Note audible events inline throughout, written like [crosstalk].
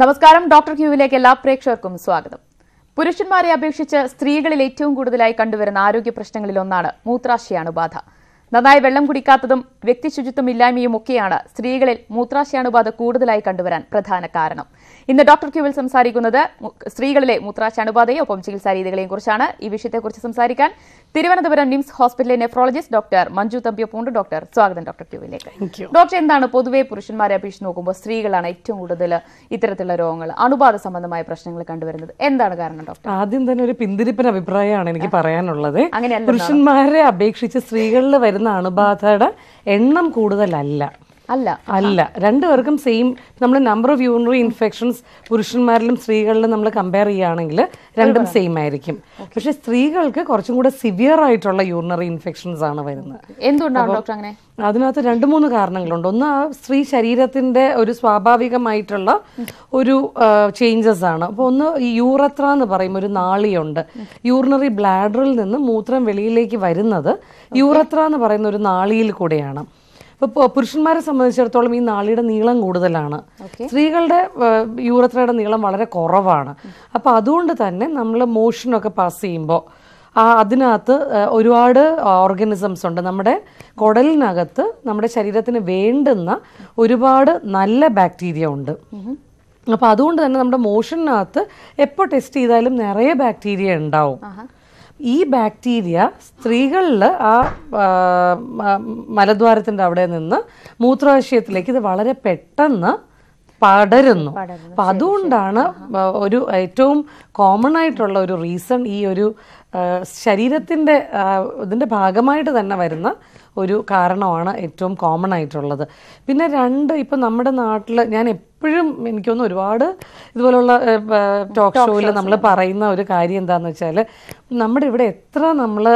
നമസ്കാരം ഡോക്ടർ ക്യൂവിലേക്ക് എല്ലാ പ്രേക്ഷകർക്കും സ്വാഗതം പുരുഷന്മാരെ അപേക്ഷിച്ച് സ്ത്രീകളിൽ ഏറ്റവും കൂടുതലായി കണ്ടുവരുന്ന ആരോഗ്യ പ്രശ്നങ്ങളിലൊന്നാണ് മൂത്രാശയ മൂത്രാശയാണുബാധ നന്നായി വെള്ളം കുടിക്കാത്തതും വ്യക്തിശുചിത്വം ശുചിത്വമില്ലായ്മയും ഒക്കെയാണ് സ്ത്രീകളിൽ മൂത്രാശയാണുബാധ കൂടുതലായി കണ്ടുവരാൻ പ്രധാന കാരണം ഇന്ന് ഡോക്ടർ ക്യൂവിൽ സംസാരിക്കുന്നത് സ്ത്രീകളിലെ മൂത്രാശാണുബാധയെ ഒപ്പം ചികിത്സാ രീതികളെയും കുറിച്ചാണ് ഈ വിഷയത്തെക്കുറിച്ച് സംസാരിക്കാൻ തിരുവനന്തപുരം നിംസ് ഹോസ്പിറ്റലിലെ നെഫ്രോളജിസ്റ്റ് ഡോക്ടർ മഞ്ജു തമ്പിയപ്പൂണ്ട് ഡോക്ടർ സ്വാഗതം ഡോക്ടർ ക്യൂവിലേക്ക് ഡോക്ടർ എന്താണ് പൊതുവെ പുരുഷന്മാരെ അപേക്ഷിച്ച് നോക്കുമ്പോൾ സ്ത്രീകളാണ് ഏറ്റവും കൂടുതൽ ഇത്തരത്തിലുള്ള രോഗങ്ങൾ അണുബാധ സംബന്ധമായ പ്രശ്നങ്ങൾ കണ്ടുവരുന്നത് എന്താണ് കാരണം ഡോക്ടർ ആദ്യം തന്നെ ഒരു പിന്തിരിപ്പൻ അഭിപ്രായമാണ് എനിക്ക് പറയാനുള്ളത് പുരുഷന്മാരെ അപേക്ഷിച്ച് സ്ത്രീകളിൽ വരുന്ന അണുബാധയുടെ എണ്ണം കൂടുതലല്ല അല്ല അല്ല രണ്ടുപേർക്കും സെയിം നമ്മൾ നമ്പർ ഓഫ് യൂറിനറി ഇൻഫെക്ഷൻസ് പുരുഷന്മാരിലും സ്ത്രീകളിലും നമ്മൾ കമ്പയർ ചെയ്യുകയാണെങ്കിൽ രണ്ടും സെയിം ആയിരിക്കും പക്ഷെ സ്ത്രീകൾക്ക് കുറച്ചും കൂടെ സിവിയർ ആയിട്ടുള്ള യൂറിനറി ഇൻഫെക്ഷൻസ് ആണ് വരുന്നത് എന്തുകൊണ്ടാണ് ഡോക്ടർ അങ്ങനെ അതിനകത്ത് രണ്ട് മൂന്ന് കാരണങ്ങളുണ്ട് ഒന്ന് ആ സ്ത്രീ ശരീരത്തിന്റെ ഒരു സ്വാഭാവികമായിട്ടുള്ള ഒരു ചേഞ്ചസ് ആണ് അപ്പോൾ ഒന്ന് ഈ യൂറത്ര എന്ന് പറയും ഒരു നാളിയുണ്ട് യൂറിനറി ബ്ലാഡറിൽ നിന്ന് മൂത്രം വെളിയിലേക്ക് വരുന്നത് യൂറത്ര എന്ന് പറയുന്ന ഒരു നാളിയിൽ കൂടെയാണ് ഇപ്പൊ പുരുഷന്മാരെ സംബന്ധിച്ചിടത്തോളം ഈ നാളിയുടെ നീളം കൂടുതലാണ് സ്ത്രീകളുടെ യൂറത്രയുടെ നീളം വളരെ കുറവാണ് അപ്പോൾ അതുകൊണ്ട് തന്നെ നമ്മൾ മോഷനൊക്കെ പാസ് ചെയ്യുമ്പോൾ ആ അതിനകത്ത് ഒരുപാട് ഓർഗനിസംസ് ഉണ്ട് നമ്മുടെ കുടലിനകത്ത് നമ്മുടെ ശരീരത്തിന് വേണ്ടുന്ന ഒരുപാട് നല്ല ബാക്ടീരിയ ഉണ്ട് അപ്പോൾ അതുകൊണ്ട് തന്നെ നമ്മുടെ മോഷനകത്ത് എപ്പോൾ ടെസ്റ്റ് ചെയ്താലും നിറയെ ബാക്ടീരിയ ഉണ്ടാവും ഈ ബാക്ടീരിയ സ്ത്രീകളിൽ ആ മലദ്വാരത്തിൻ്റെ അവിടെ നിന്ന് മൂത്രാശയത്തിലേക്ക് ഇത് വളരെ പെട്ടെന്ന് പടരുന്നു അപ്പം അതുകൊണ്ടാണ് ഒരു ഏറ്റവും കോമൺ ആയിട്ടുള്ള ഒരു റീസൺ ഈ ഒരു ശരീരത്തിൻ്റെ ഇതിൻ്റെ ഭാഗമായിട്ട് തന്നെ വരുന്ന ഒരു കാരണമാണ് ഏറ്റവും കോമൺ ആയിട്ടുള്ളത് പിന്നെ രണ്ട് ഇപ്പം നമ്മുടെ നാട്ടിൽ ഞാൻ എപ്പോഴും എനിക്കൊന്ന് ഒരുപാട് ഇതുപോലുള്ള ടോക്ക് ഷോയിൽ നമ്മൾ പറയുന്ന ഒരു കാര്യം എന്താണെന്ന് വെച്ചാൽ നമ്മുടെ ഇവിടെ എത്ര നമ്മൾ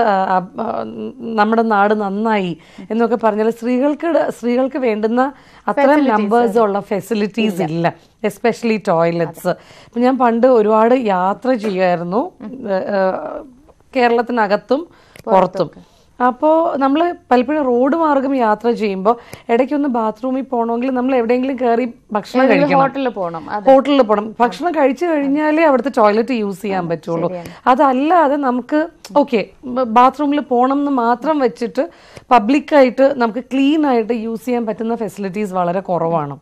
നമ്മുടെ നാട് നന്നായി എന്നൊക്കെ പറഞ്ഞാൽ സ്ത്രീകൾക്ക് സ്ത്രീകൾക്ക് വേണ്ടുന്ന അത്രയും നമ്പേഴ്സ് ഉള്ള ഫെസിലിറ്റീസ് ഇല്ല എസ്പെഷ്യലി ടോയ്ലറ്റ്സ് ഇപ്പം ഞാൻ പണ്ട് ഒരുപാട് യാത്ര ചെയ്യുമായിരുന്നു കേരളത്തിനകത്തും പുറത്തും അപ്പോൾ നമ്മൾ പലപ്പോഴും റോഡ് മാർഗം യാത്ര ചെയ്യുമ്പോൾ ഇടയ്ക്കൊന്ന് ബാത്റൂമിൽ പോകണമെങ്കിൽ നമ്മൾ എവിടെയെങ്കിലും കയറി ഭക്ഷണം കഴിക്കണം ഹോട്ടലിൽ പോകണം ഹോട്ടലിൽ പോകണം ഭക്ഷണം കഴിച്ചു കഴിഞ്ഞാലേ അവിടുത്തെ ടോയ്ലറ്റ് യൂസ് ചെയ്യാൻ പറ്റുള്ളൂ അതല്ലാതെ നമുക്ക് ഓക്കെ ബാത്റൂമിൽ പോകണം എന്ന് മാത്രം വെച്ചിട്ട് പബ്ലിക്കായിട്ട് നമുക്ക് ക്ലീൻ ആയിട്ട് യൂസ് ചെയ്യാൻ പറ്റുന്ന ഫെസിലിറ്റീസ് വളരെ കുറവാണ്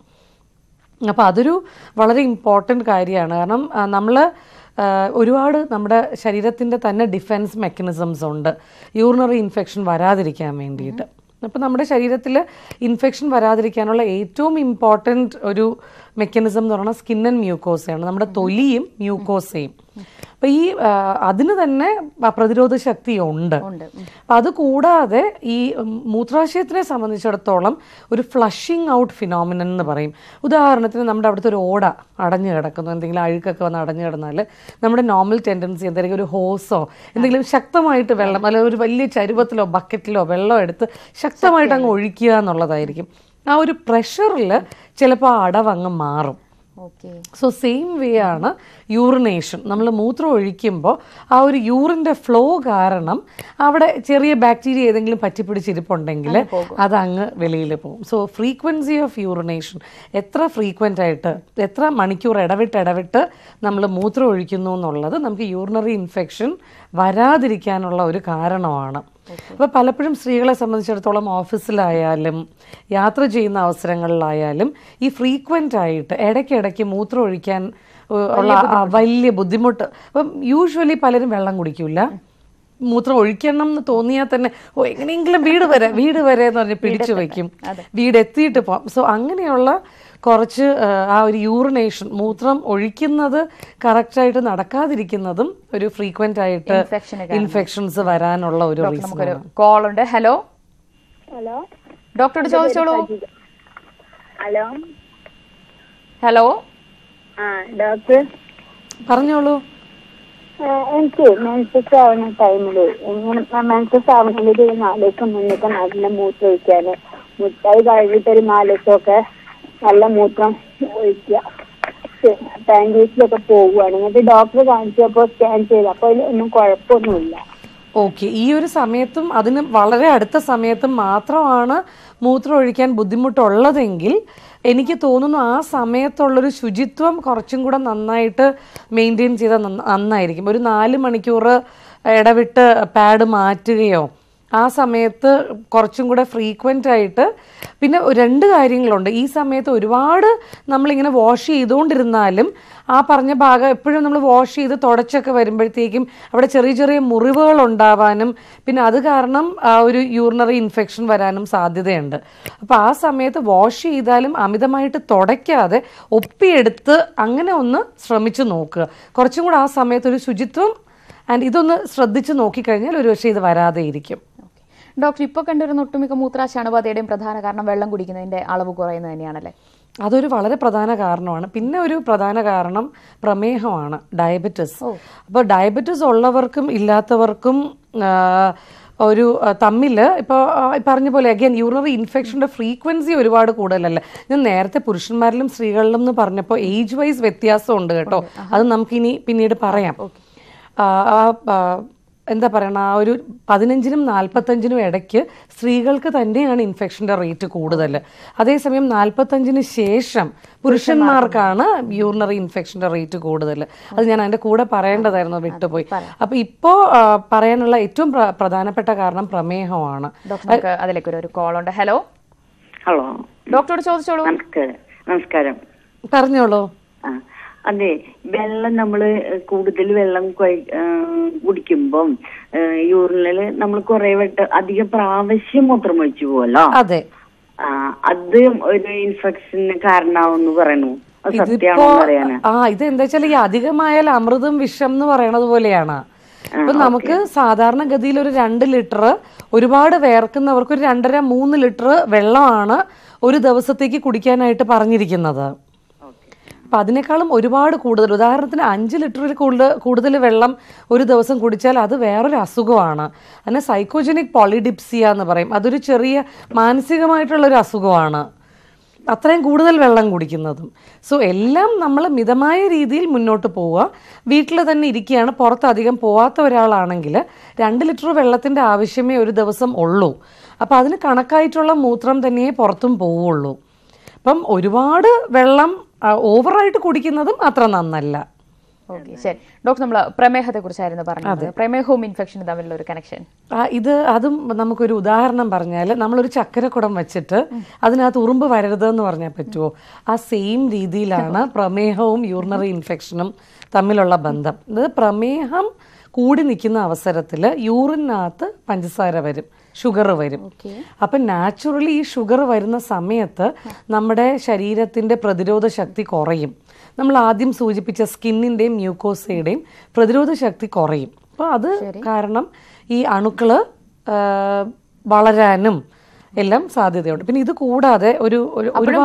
അപ്പോൾ അതൊരു വളരെ ഇമ്പോർട്ടൻ്റ് കാര്യമാണ് കാരണം നമ്മൾ ഒരുപാട് നമ്മുടെ ശരീരത്തിൻ്റെ തന്നെ ഡിഫെൻസ് മെക്കാനിസംസ് ഉണ്ട് യൂറിനറി ഇൻഫെക്ഷൻ വരാതിരിക്കാൻ വേണ്ടിയിട്ട് അപ്പം നമ്മുടെ ശരീരത്തിൽ ഇൻഫെക്ഷൻ വരാതിരിക്കാനുള്ള ഏറ്റവും ഇമ്പോർട്ടൻറ്റ് ഒരു മെക്കാനിസം എന്ന് പറഞ്ഞാൽ സ്കിൻ ആൻഡ് മ്യൂക്കോസയാണ് നമ്മുടെ തൊലിയും മ്യൂക്കോസയും അപ്പൊ ഈ അതിന് തന്നെ പ്രതിരോധ ശക്തി ഉണ്ട് അപ്പൊ അത് കൂടാതെ ഈ മൂത്രാശയത്തിനെ സംബന്ധിച്ചിടത്തോളം ഒരു ഫ്ലഷിങ് ഔട്ട് ഫിനോമിനൻ എന്ന് പറയും ഉദാഹരണത്തിന് നമ്മുടെ അവിടുത്തെ ഒരു ഓട അടഞ്ഞു കിടക്കുന്നു എന്തെങ്കിലും അഴുക്കൊക്കെ വന്ന് അടഞ്ഞു കിടന്നാൽ നമ്മുടെ നോർമൽ ടെൻഡൻസി എന്തെങ്കിലും ഒരു ഹോസോ എന്തെങ്കിലും ശക്തമായിട്ട് വെള്ളം അല്ലെങ്കിൽ ഒരു വലിയ ചരുവത്തിലോ ബക്കറ്റിലോ വെള്ളം എടുത്ത് ശക്തമായിട്ട് അങ്ങ് ഒഴിക്കുക എന്നുള്ളതായിരിക്കും ആ ഒരു പ്രഷറിൽ ചിലപ്പോൾ ആ അടവങ്ങ് മാറും സോ സെയിം വേ ആണ് യൂറിനേഷൻ നമ്മൾ മൂത്രം ഒഴിക്കുമ്പോൾ ആ ഒരു യൂറിൻ്റെ ഫ്ലോ കാരണം അവിടെ ചെറിയ ബാക്ടീരിയ ഏതെങ്കിലും പറ്റിപ്പിടിച്ചിരിപ്പുണ്ടെങ്കിൽ അത് അങ്ങ് വെളിയിൽ പോകും സോ ഫ്രീക്വൻസി ഓഫ് യൂറിനേഷൻ എത്ര ഫ്രീക്വൻ്റ് ആയിട്ട് എത്ര മണിക്കൂർ ഇടവിട്ട് ഇടവിട്ട് നമ്മൾ മൂത്രം ഒഴിക്കുന്നു എന്നുള്ളത് നമുക്ക് യൂറിനറി ഇൻഫെക്ഷൻ വരാതിരിക്കാനുള്ള ഒരു കാരണമാണ് അപ്പോൾ പലപ്പോഴും സ്ത്രീകളെ സംബന്ധിച്ചിടത്തോളം ഓഫീസിലായാലും യാത്ര ചെയ്യുന്ന അവസരങ്ങളിലായാലും ഈ ഫ്രീക്വൻ്റ് ആയിട്ട് ഇടയ്ക്കിടയ്ക്ക് മൂത്രം ഒഴിക്കാൻ ഉള്ള വലിയ ബുദ്ധിമുട്ട് അപ്പം യൂഷ്വലി പലരും വെള്ളം കുടിക്കില്ല മൂത്രം ഒഴിക്കണം എന്ന് തോന്നിയാൽ തന്നെ ഓ എങ്ങനെയെങ്കിലും വീട് വരെ വീട് വരെ എന്ന് പറഞ്ഞ് പിടിച്ചു വെക്കും വീട് എത്തിയിട്ട് പോകാം സോ അങ്ങനെയുള്ള കുറച്ച് ആ ഒരു യൂറിനേഷൻ മൂത്രം ഒഴിക്കുന്നത് കറക്റ്റായിട്ട് നടക്കാതിരിക്കുന്നതും ഒരു ഫ്രീക്വന്റ് ആയിട്ട് ഇൻഫെക്ഷൻസ് വരാനുള്ള ഒരു റീസൺ കോൾ ഉണ്ട് ഹലോ ഹലോ ഡോക്ടറോട് ചോദിച്ചോളൂ ഹലോ ഹലോ ഡോക്ടർ പറഞ്ഞോളൂ എനിക്ക് മെൻസസ് ആവുന്ന ടൈമിൽ ഇങ്ങനെ മെൻസസ് ആവുന്നതിൽ നാലേക്കും മുന്നേക്കും മുന്നേ മൂത്ത് മൂത്തൊഴിക്കാൻ മുട്ടായി കഴിഞ്ഞിട്ട് ഒരു നാല് നല്ല മൂത്രം ഒഴിക്കുക ടാങ്കേഴ്സിലൊക്കെ പോവുകയാണ് എന്നിട്ട് ഡോക്ടറെ കാണിച്ചപ്പോൾ സ്കാൻ ചെയ്തു അപ്പോൾ അതിലൊന്നും കുഴപ്പമൊന്നുമില്ല ഓക്കെ ഈ ഒരു സമയത്തും അതിന് വളരെ അടുത്ത സമയത്തും മാത്രമാണ് മൂത്രം ഒഴിക്കാൻ ബുദ്ധിമുട്ടുള്ളതെങ്കിൽ എനിക്ക് തോന്നുന്നു ആ സമയത്തുള്ളൊരു ശുചിത്വം കുറച്ചും കൂടെ നന്നായിട്ട് മെയിൻറ്റെയിൻ ചെയ്താൽ നന്നായിരിക്കും ഒരു നാല് മണിക്കൂർ ഇടവിട്ട് പാഡ് മാറ്റുകയോ ആ സമയത്ത് കുറച്ചും കൂടെ ഫ്രീക്വൻ്റ് ആയിട്ട് പിന്നെ രണ്ട് കാര്യങ്ങളുണ്ട് ഈ സമയത്ത് ഒരുപാട് നമ്മളിങ്ങനെ വാഷ് ചെയ്തുകൊണ്ടിരുന്നാലും ആ പറഞ്ഞ ഭാഗം എപ്പോഴും നമ്മൾ വാഷ് ചെയ്ത് തുടച്ചൊക്കെ വരുമ്പോഴത്തേക്കും അവിടെ ചെറിയ ചെറിയ മുറിവുകൾ ഉണ്ടാവാനും പിന്നെ അത് കാരണം ഒരു യൂറിനറി ഇൻഫെക്ഷൻ വരാനും സാധ്യതയുണ്ട് അപ്പോൾ ആ സമയത്ത് വാഷ് ചെയ്താലും അമിതമായിട്ട് തുടയ്ക്കാതെ ഒപ്പിയെടുത്ത് അങ്ങനെ ഒന്ന് ശ്രമിച്ചു നോക്കുക കുറച്ചും കൂടെ ആ സമയത്ത് ഒരു ശുചിത്വം ആൻഡ് ഇതൊന്ന് ശ്രദ്ധിച്ചു നോക്കിക്കഴിഞ്ഞാൽ ഒരു പക്ഷേ ഇത് വരാതെ ഇരിക്കും ഡോക്ടർ ഇപ്പൊ കണ്ടുവരുന്ന ഒട്ടുമിക്ക മൂത്രാശയ അണുബാധയുടെയും പ്രധാന കാരണം വെള്ളം കുടിക്കുന്നതിന്റെ അളവ് കുറയുന്നത് തന്നെയാണല്ലേ അതൊരു വളരെ പ്രധാന കാരണമാണ് പിന്നെ ഒരു പ്രധാന കാരണം പ്രമേഹമാണ് ഡയബറ്റിസ് അപ്പോൾ ഡയബറ്റിസ് ഉള്ളവർക്കും ഇല്ലാത്തവർക്കും ഒരു തമ്മിൽ ഇപ്പോൾ പറഞ്ഞ പോലെ അഗൈൻ യൂറിനറി ഇൻഫെക്ഷൻ്റെ ഫ്രീക്വൻസി ഒരുപാട് കൂടുതലല്ല ഞാൻ നേരത്തെ പുരുഷന്മാരിലും സ്ത്രീകളിലും എന്ന് പറഞ്ഞപ്പോൾ ഏജ് വൈസ് വ്യത്യാസമുണ്ട് കേട്ടോ അത് നമുക്കിനി പിന്നീട് പറയാം എന്താ പറയണ ആ ഒരു പതിനഞ്ചിനും നാൽപ്പത്തഞ്ചിനും ഇടയ്ക്ക് സ്ത്രീകൾക്ക് തന്നെയാണ് ഇൻഫെക്ഷന്റെ റേറ്റ് കൂടുതൽ അതേസമയം നാൽപ്പത്തഞ്ചിന് ശേഷം പുരുഷന്മാർക്കാണ് യൂറിനറി ഇൻഫെക്ഷന്റെ റേറ്റ് കൂടുതൽ അത് ഞാൻ അതിന്റെ കൂടെ പറയേണ്ടതായിരുന്നു വിട്ടുപോയി അപ്പോൾ ഇപ്പോ പറയാനുള്ള ഏറ്റവും പ്രധാനപ്പെട്ട കാരണം പ്രമേഹമാണ് അതിലേക്ക് ഒരു കോൾ ഉണ്ട് ഹലോ ഹലോ ഡോക്ടറോട് ചോദിച്ചോളൂ നമസ്കാരം പറഞ്ഞോളൂ അതെ വെള്ളം നമ്മൾ കൂടുതൽ വെള്ളം കുടിക്കുമ്പം യൂറിനിൽ നമ്മൾ കുറെ വട്ടം അധിക പ്രാവശ്യം മൂത്രം ഒഴിച്ചു പോവല്ലോ അതെ അത് ഒരു ഇൻഫെക്ഷന് കാരണമാവെന്ന് പറയുന്നു ആ ഇത് എന്താ വെച്ചാൽ ഈ അധികമായാൽ അമൃതം വിഷം എന്ന് പറയണത് പോലെയാണ് അപ്പൊ നമുക്ക് സാധാരണ ഗതിയിൽ ഒരു രണ്ട് ലിറ്റർ ഒരുപാട് വേർക്കുന്നവർക്ക് ഒരു രണ്ടര മൂന്ന് ലിറ്റർ വെള്ളമാണ് ഒരു ദിവസത്തേക്ക് കുടിക്കാനായിട്ട് പറഞ്ഞിരിക്കുന്നത് അപ്പം അതിനേക്കാളും ഒരുപാട് കൂടുതൽ ഉദാഹരണത്തിന് അഞ്ച് ലിറ്ററിൽ കൂടുതൽ കൂടുതൽ വെള്ളം ഒരു ദിവസം കുടിച്ചാൽ അത് വേറൊരു അസുഖമാണ് അതിനെ സൈക്കോജനിക് പോളിഡിപ്സിയ എന്ന് പറയും അതൊരു ചെറിയ മാനസികമായിട്ടുള്ളൊരു അസുഖമാണ് അത്രയും കൂടുതൽ വെള്ളം കുടിക്കുന്നതും സോ എല്ലാം നമ്മൾ മിതമായ രീതിയിൽ മുന്നോട്ട് പോവുക വീട്ടിൽ തന്നെ ഇരിക്കുകയാണ് പുറത്ത് അധികം പോവാത്ത ഒരാളാണെങ്കിൽ രണ്ട് ലിറ്റർ വെള്ളത്തിൻ്റെ ആവശ്യമേ ഒരു ദിവസം ഉള്ളൂ അപ്പോൾ അതിന് കണക്കായിട്ടുള്ള മൂത്രം തന്നെയേ പുറത്തും പോവുള്ളൂ അപ്പം ഒരുപാട് വെള്ളം ഓവറായിട്ട് കുടിക്കുന്നതും അത്ര നന്നല്ല ശരി ഡോക്ടർ നമ്മൾ പ്രമേഹത്തെ കുറിച്ചായിരുന്നു പറഞ്ഞത് പ്രമേഹവും ഇൻഫെക്ഷനും തമ്മിലുള്ള ഒരു കണക്ഷൻ ഇത് അതും നമുക്കൊരു ഉദാഹരണം പറഞ്ഞാൽ നമ്മളൊരു ചക്കരക്കുടം വെച്ചിട്ട് അതിനകത്ത് ഉറുമ്പ് വരരുതെന്ന് പറഞ്ഞാൽ പറ്റുമോ ആ സെയിം രീതിയിലാണ് [laughs] പ്രമേഹവും യൂറിനറി ഇൻഫെക്ഷനും തമ്മിലുള്ള ബന്ധം ഇത് പ്രമേഹം കൂടി നിൽക്കുന്ന അവസരത്തിൽ യൂറിനകത്ത് പഞ്ചസാര വരും ഷുഗർ വരും അപ്പൊ നാച്ചുറലി ഈ ഷുഗർ വരുന്ന സമയത്ത് നമ്മുടെ ശരീരത്തിന്റെ പ്രതിരോധ ശക്തി കുറയും നമ്മൾ ആദ്യം സൂചിപ്പിച്ച സ്കിന്നിന്റെയും മ്യൂക്കോസയുടെയും പ്രതിരോധ ശക്തി കുറയും അപ്പോൾ അത് കാരണം ഈ അണുക്കള് വളരാനും എല്ലാം സാധ്യതയുണ്ട് പിന്നെ ഇത് കൂടാതെ ഒരു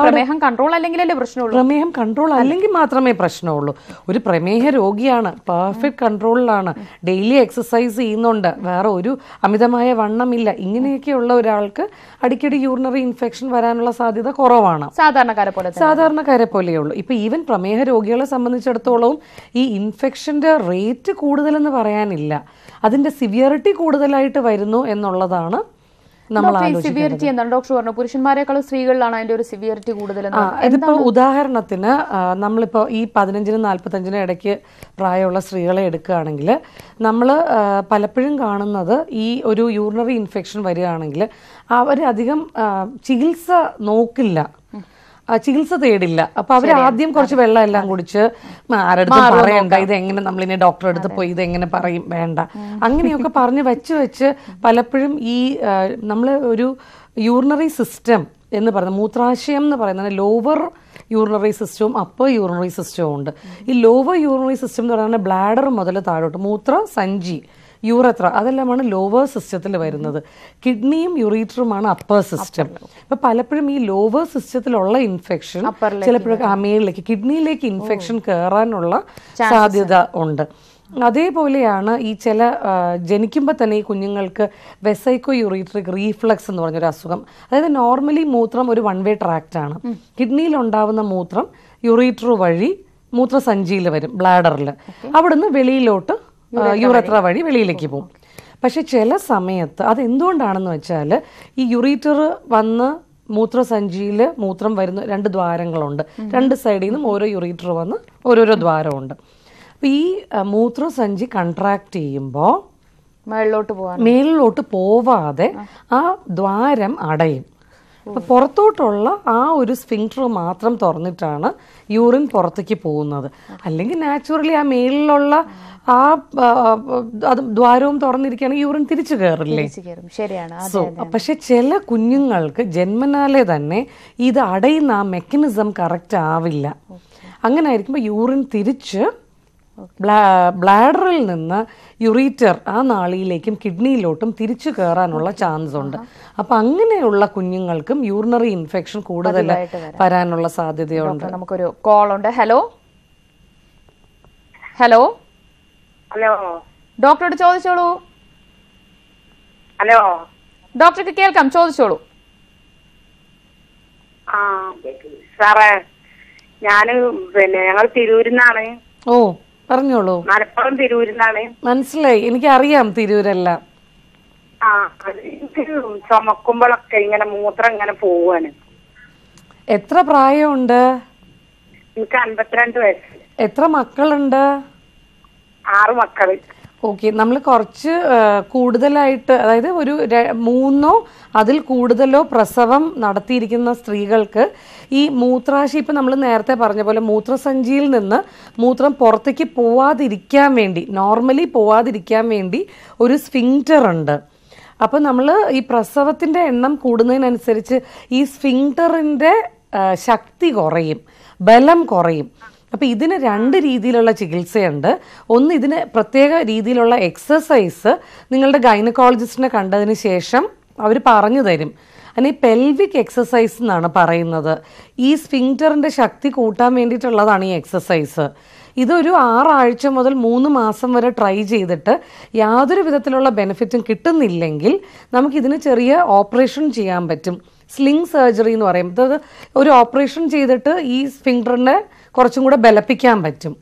പ്രമേഹം കൺട്രോൾ അല്ലെങ്കിലല്ലേ പ്രശ്നമുള്ളൂ പ്രമേഹം കൺട്രോൾ അല്ലെങ്കിൽ മാത്രമേ പ്രശ്നമുള്ളൂ ഒരു പ്രമേഹ രോഗിയാണ് പെർഫെക്റ്റ് കൺട്രോളിലാണ് ഡെയിലി എക്സസൈസ് ചെയ്യുന്നുണ്ട് വേറെ ഒരു അമിതമായ വണ്ണമില്ല ഇങ്ങനെയൊക്കെയുള്ള ഒരാൾക്ക് അടിക്കടി യൂറിനറി ഇൻഫെക്ഷൻ വരാനുള്ള സാധ്യത കുറവാണ് സാധാരണക്കാരെ പോലെ സാധാരണക്കാരെ ഉള്ളൂ ഇപ്പൊ ഈവൻ പ്രമേഹ രോഗികളെ സംബന്ധിച്ചിടത്തോളവും ഈ ഇൻഫെക്ഷന്റെ റേറ്റ് കൂടുതലെന്ന് പറയാനില്ല അതിന്റെ സിവിയറിറ്റി കൂടുതലായിട്ട് വരുന്നു എന്നുള്ളതാണ് നമ്മൾ സിവിയറിറ്റി എന്താണ് ഡോക്ടർ പറഞ്ഞു പുരുഷന്മാരെക്കാളും സ്ത്രീകളിലാണ് അതിന്റെ ഒരു സിവിയറിറ്റി കൂടുതൽ ഇതിപ്പോ ഉദാഹരണത്തിന് നമ്മളിപ്പോ ഈ പതിനഞ്ചിനും നാല്പത്തഞ്ചിനും ഇടയ്ക്ക് പ്രായമുള്ള സ്ത്രീകളെ എടുക്കുകയാണെങ്കിൽ നമ്മൾ പലപ്പോഴും കാണുന്നത് ഈ ഒരു യൂറിനറി ഇൻഫെക്ഷൻ വരികയാണെങ്കിൽ അവരധികം ചികിത്സ നോക്കില്ല ചികിത്സ തേടില്ല അപ്പൊ അവർ ആദ്യം കുറച്ച് വെള്ളം എല്ലാം കുടിച്ച് ആരടുത്ത് പറയണ്ട ഇത് എങ്ങനെ നമ്മളിനി ഡോക്ടറെ അടുത്ത് പോയി ഇത് എങ്ങനെ പറയും വേണ്ട അങ്ങനെയൊക്കെ പറഞ്ഞ് വെച്ച് വെച്ച് പലപ്പോഴും ഈ നമ്മൾ ഒരു യൂറിനറി സിസ്റ്റം എന്ന് പറയുന്നത് മൂത്രാശയം എന്ന് പറയുന്നത് ലോവർ യൂറിനറി സിസ്റ്റവും അപ്പർ യൂറിനറി സിസ്റ്റവും ഉണ്ട് ഈ ലോവർ യൂറിനറി സിസ്റ്റം എന്ന് പറയുന്നത് ബ്ലാഡർ മുതൽ താഴോട്ട് മൂത്ര സഞ്ചി യൂറത്ര അതെല്ലാമാണ് ലോവർ സിസ്റ്റത്തിൽ വരുന്നത് കിഡ്നിയും യുറീറ്ററുമാണ് അപ്പർ സിസ്റ്റം അപ്പൊ പലപ്പോഴും ഈ ലോവർ സിസ്റ്റത്തിലുള്ള ഇൻഫെക്ഷൻ ചിലപ്പോഴൊക്കെ അമേലിലേക്ക് കിഡ്നിയിലേക്ക് ഇൻഫെക്ഷൻ കയറാനുള്ള സാധ്യത ഉണ്ട് അതേപോലെയാണ് ഈ ചില ജനിക്കുമ്പോൾ തന്നെ ഈ കുഞ്ഞുങ്ങൾക്ക് വെസൈക്കോ യുറീട്രിക് റീഫ്ലക്സ് എന്ന് പറഞ്ഞൊരു അസുഖം അതായത് നോർമലി മൂത്രം ഒരു വൺ വേ ട്രാക്റ്റാണ് കിഡ്നിയിൽ ഉണ്ടാവുന്ന മൂത്രം യുറീട്രു വഴി മൂത്രസഞ്ചിയിൽ വരും ബ്ലാഡറിൽ അവിടുന്ന് വെളിയിലോട്ട് യൂറത്ര വഴി വെളിയിലേക്ക് പോകും പക്ഷെ ചില സമയത്ത് അതെന്തുകൊണ്ടാണെന്ന് വെച്ചാൽ ഈ യുറീറ്റർ വന്ന് മൂത്രസഞ്ചിയിൽ മൂത്രം വരുന്ന രണ്ട് ദ്വാരങ്ങളുണ്ട് രണ്ട് സൈഡിൽ നിന്നും ഓരോ യുറീറ്റർ വന്ന് ഓരോരോ ദ്വാരമുണ്ട് അപ്പം ഈ മൂത്രസഞ്ചി കൺട്രാക്ട് ചെയ്യുമ്പോൾ മേളിലോട്ട് പോവാതെ ആ ദ്വാരം അടയും അപ്പൊ പുറത്തോട്ടുള്ള ആ ഒരു സ്ഫിങ്ക്ടർ മാത്രം തുറന്നിട്ടാണ് യൂറിൻ പുറത്തേക്ക് പോകുന്നത് അല്ലെങ്കിൽ നാച്ചുറലി ആ മേളിലുള്ള ആ അത് ദ്വാരവും തുറന്നിരിക്കുകയാണെങ്കിൽ യൂറിൻ തിരിച്ചു കയറില്ലേ സോ പക്ഷെ ചില കുഞ്ഞുങ്ങൾക്ക് ജന്മനാലെ തന്നെ ഇത് അടയുന്ന ആ മെക്കാനിസം കറക്റ്റ് ആവില്ല അങ്ങനെ ആയിരിക്കുമ്പോൾ യൂറിൻ തിരിച്ച് ബ്ലാഡറിൽ നിന്ന് യുറീറ്റർ ആ നാളിയിലേക്കും കിഡ്നിയിലോട്ടും തിരിച്ചു കയറാനുള്ള ചാൻസ് ഉണ്ട് അപ്പം അങ്ങനെയുള്ള കുഞ്ഞുങ്ങൾക്കും യൂറിനറി ഇൻഫെക്ഷൻ കൂടുതൽ വരാനുള്ള സാധ്യതയുണ്ട് നമുക്കൊരു കോൾ ഉണ്ട് ഹലോ ഹലോ ഹലോ ഡോക്ടറോട് ചോദിച്ചോളൂ ഹലോ ഡോക്ടർക്ക് കേൾക്കാം ചോദിച്ചോളൂ സാറേ ഞാന് പിന്നെ ഞങ്ങൾ തിരൂരിന്നാണ് ഓ പറഞ്ഞോളൂ മലപ്പുറം തിരൂരിൽ മനസ്സിലായി എനിക്ക് അറിയാം തിരൂരെല്ലാം ആ ചുമക്കുമ്പോഴൊക്കെ ഇങ്ങനെ മൂത്രം ഇങ്ങനെ പോവാണ് എത്ര പ്രായമുണ്ട് എനിക്ക് അൻപത്തിരണ്ട് വയസ്സ് എത്ര മക്കളുണ്ട് ആറ് മക്കള് ഓക്കെ നമ്മൾ കുറച്ച് കൂടുതലായിട്ട് അതായത് ഒരു മൂന്നോ അതിൽ കൂടുതലോ പ്രസവം നടത്തിയിരിക്കുന്ന സ്ത്രീകൾക്ക് ഈ മൂത്രാശി ഇപ്പം നമ്മൾ നേരത്തെ പറഞ്ഞ പോലെ മൂത്രസഞ്ചിയിൽ നിന്ന് മൂത്രം പുറത്തേക്ക് പോവാതിരിക്കാൻ വേണ്ടി നോർമലി പോവാതിരിക്കാൻ വേണ്ടി ഒരു സ്ഫിങ്റ്റർ ഉണ്ട് അപ്പോൾ നമ്മൾ ഈ പ്രസവത്തിൻ്റെ എണ്ണം കൂടുന്നതിനനുസരിച്ച് ഈ സ്ഫിങ്റ്ററിൻ്റെ ശക്തി കുറയും ബലം കുറയും അപ്പോൾ ഇതിന് രണ്ട് രീതിയിലുള്ള ചികിത്സയുണ്ട് ഒന്ന് ഇതിന് പ്രത്യേക രീതിയിലുള്ള എക്സസൈസ് നിങ്ങളുടെ ഗൈനക്കോളജിസ്റ്റിനെ കണ്ടതിന് ശേഷം അവർ പറഞ്ഞു തരും അതിന് ഈ പെൽവിക് എക്സസൈസ് എന്നാണ് പറയുന്നത് ഈ സ്ഫിങ്റ്ററിൻ്റെ ശക്തി കൂട്ടാൻ വേണ്ടിയിട്ടുള്ളതാണ് ഈ എക്സസൈസ് ഇതൊരു ആറാഴ്ച മുതൽ മൂന്ന് മാസം വരെ ട്രൈ ചെയ്തിട്ട് യാതൊരു വിധത്തിലുള്ള ബെനിഫിറ്റും കിട്ടുന്നില്ലെങ്കിൽ നമുക്കിതിന് ചെറിയ ഓപ്പറേഷൻ ചെയ്യാൻ പറ്റും സ്ലിംഗ് സർജറി എന്ന് പറയും ഒരു ഓപ്പറേഷൻ ചെയ്തിട്ട് ഈ സ്ഫിങ്റ്ററിൻ്റെ കുറച്ചും കൂടെ ബലപ്പിക്കാൻ പറ്റും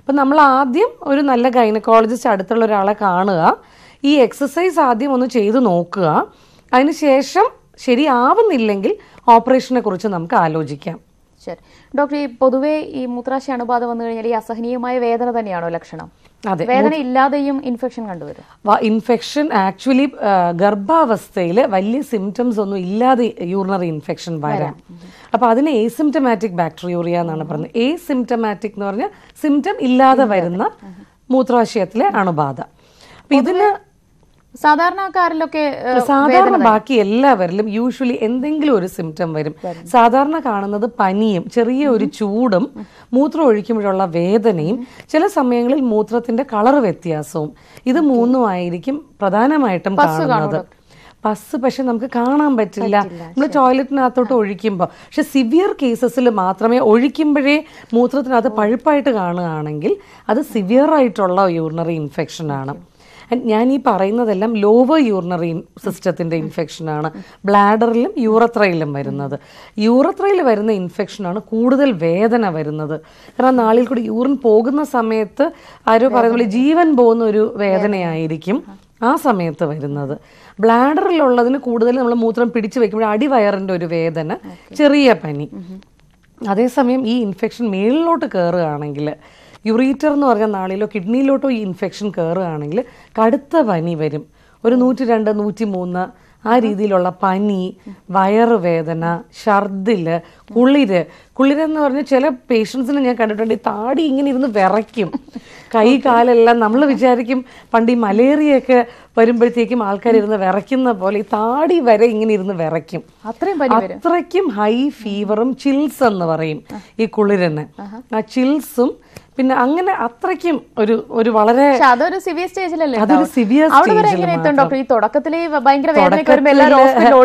അപ്പം നമ്മൾ ആദ്യം ഒരു നല്ല ഗൈനക്കോളജിസ്റ്റ് അടുത്തുള്ള ഒരാളെ കാണുക ഈ എക്സസൈസ് ആദ്യം ഒന്ന് ചെയ്തു നോക്കുക അതിനുശേഷം ശരിയാവുന്നില്ലെങ്കിൽ ഓപ്പറേഷനെ കുറിച്ച് നമുക്ക് ആലോചിക്കാം ശരി ഡോക്ടർ ഈ പൊതുവെ ഈ മൂത്രാശയ അണുബാധ വന്നു കഴിഞ്ഞാൽ ഈ അസഹനീയമായ വേദന തന്നെയാണോ ലക്ഷണം അതെ വേദന ഇല്ലാതെയും ഇൻഫെക്ഷൻ കണ്ടുവരും ഇൻഫെക്ഷൻ ആക്ച്വലി ഗർഭാവസ്ഥയിൽ വലിയ സിംറ്റംസ് ഒന്നും ഇല്ലാതെ യൂറിനറി ഇൻഫെക്ഷൻ വരാം അപ്പോൾ അതിനെ സിംറ്റമാറ്റിക് ബാക്ടീരിയ എന്നാണ് പറയുന്നത് സിംറ്റമാറ്റിക് എന്ന് പറഞ്ഞാൽ സിംറ്റം ഇല്ലാതെ വരുന്ന മൂത്രാശയത്തിലെ അണുബാധ ഇതിന് സാധാരണക്കാരിലൊക്കെ സാധാരണ ബാക്കി എല്ലാവരിലും യൂഷ്വലി എന്തെങ്കിലും ഒരു സിംറ്റം വരും സാധാരണ കാണുന്നത് പനിയും ചെറിയ ഒരു ചൂടും മൂത്രം ഒഴിക്കുമ്പോഴുള്ള വേദനയും ചില സമയങ്ങളിൽ മൂത്രത്തിന്റെ കളർ വ്യത്യാസവും ഇത് മൂന്നും ആയിരിക്കും പ്രധാനമായിട്ടും കാണുന്നത് പസ് പക്ഷെ നമുക്ക് കാണാൻ പറ്റില്ല നമ്മൾ ടോയ്ലറ്റിനകത്തോട്ട് ഒഴിക്കുമ്പോൾ പക്ഷെ സിവിയർ കേസസിൽ മാത്രമേ ഒഴിക്കുമ്പോഴേ മൂത്രത്തിനകത്ത് പഴുപ്പായിട്ട് കാണുകയാണെങ്കിൽ അത് സിവിയർ ആയിട്ടുള്ള യൂറിനറി ഇൻഫെക്ഷൻ ആണ് ഞാൻ ഈ പറയുന്നതെല്ലാം ലോവർ യൂറിനറി സിസ്റ്റത്തിൻ്റെ ഇൻഫെക്ഷനാണ് ബ്ലാഡറിലും യൂറത്രയിലും വരുന്നത് യൂറത്രയിൽ വരുന്ന ഇൻഫെക്ഷനാണ് കൂടുതൽ വേദന വരുന്നത് കാരണം നാളിൽ കൂടി യൂറിൻ പോകുന്ന സമയത്ത് ആരോ പറയുന്ന പോലെ ജീവൻ പോകുന്ന ഒരു വേദനയായിരിക്കും ആ സമയത്ത് വരുന്നത് ബ്ലാഡറിലുള്ളതിന് കൂടുതൽ നമ്മൾ മൂത്രം പിടിച്ചു വെക്കുമ്പോൾ അടിവയറിൻ്റെ ഒരു വേദന ചെറിയ പനി അതേസമയം ഈ ഇൻഫെക്ഷൻ മേളിലോട്ട് കയറുകയാണെങ്കിൽ യുറീറ്റർ എന്ന് പറഞ്ഞ നാളിലോ കിഡ്നിയിലോട്ടോ ഈ ഇൻഫെക്ഷൻ കയറുകയാണെങ്കിൽ കടുത്ത പനി വരും ഒരു നൂറ്റി രണ്ട് നൂറ്റി മൂന്ന് ആ രീതിയിലുള്ള പനി വയറുവേദന ഛർദിൽ കുളിര് കുളിരെന്ന് പറഞ്ഞ ചില പേഷ്യൻസിനെ ഞാൻ കണ്ടിട്ടുണ്ട് ഈ താടി ഇങ്ങനെ ഇരുന്ന് വിറയ്ക്കും കൈ കാലെല്ലാം നമ്മൾ വിചാരിക്കും പണ്ട് ഈ മലേറിയൊക്കെ വരുമ്പോഴത്തേക്കും ഇരുന്ന് വിറയ്ക്കുന്ന പോലെ ഈ താടി വരെ ഇങ്ങനെ ഇരുന്ന് വിറയ്ക്കും അത്രയും അത്രയ്ക്കും ഹൈ ഫീവറും ചിൽസ് എന്ന് പറയും ഈ കുളിരെന്ന് ആ ചിൽസും പിന്നെ അങ്ങനെ അത്രയ്ക്കും ഒരു ഒരു വളരെ അതൊരു സിവിയർ സ്റ്റേജിലല്ലേ അതൊരു സിവിയർ ഡോക്ടർ